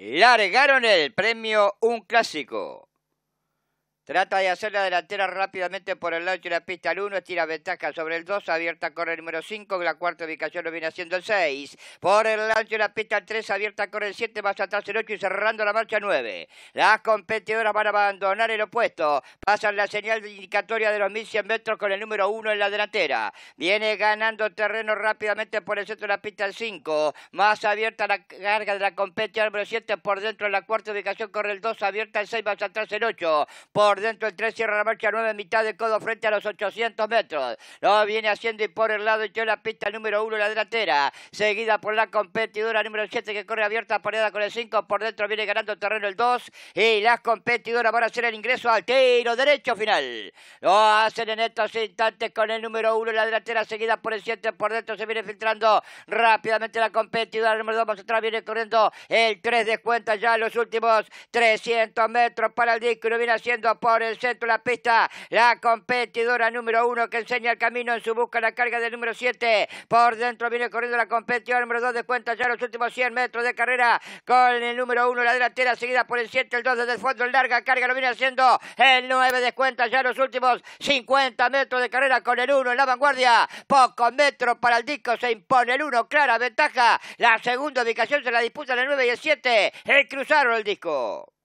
largaron el premio Un Clásico. Trata de hacer la delantera rápidamente por el lado de la pista al 1, estira ventaja sobre el 2, abierta corre el número 5, la cuarta ubicación lo viene haciendo el 6. Por el lado de la pista al 3, abierta corre el 7, más atrás el 8 y cerrando la marcha 9. Las competidoras van a abandonar el opuesto, pasan la señal de indicatoria de los 1100 metros con el número 1 en la delantera. Viene ganando terreno rápidamente por el centro de la pista al 5, más abierta la carga de la competencia número 7, por dentro de la cuarta ubicación corre el 2, abierta el 6, más atrás el 8. Por por dentro el 3 cierra la marcha 9, mitad de codo frente a los 800 metros. Lo viene haciendo y por el lado echó la pista número 1 la delantera, seguida por la competidora número 7 que corre abierta pareada con el 5, por dentro viene ganando terreno el 2 y las competidoras van a hacer el ingreso al tiro derecho final. Lo hacen en estos instantes con el número 1 la delantera, seguida por el 7, por dentro se viene filtrando rápidamente la competidora número 2 más atrás viene corriendo el 3 descuenta ya los últimos 300 metros para el disco y lo viene haciendo por el centro de la pista. La competidora número uno que enseña el camino en su busca la carga del número siete. Por dentro viene corriendo la competidora número 2 cuenta ya los últimos 100 metros de carrera con el número 1 la delantera seguida por el siete. el dos desde el fondo, el larga carga lo viene haciendo el 9 cuenta ya los últimos 50 metros de carrera con el uno. en la vanguardia. Pocos metros para el disco se impone el uno. clara ventaja. La segunda ubicación se la disputa el nueve y el 7. El cruzaron el disco.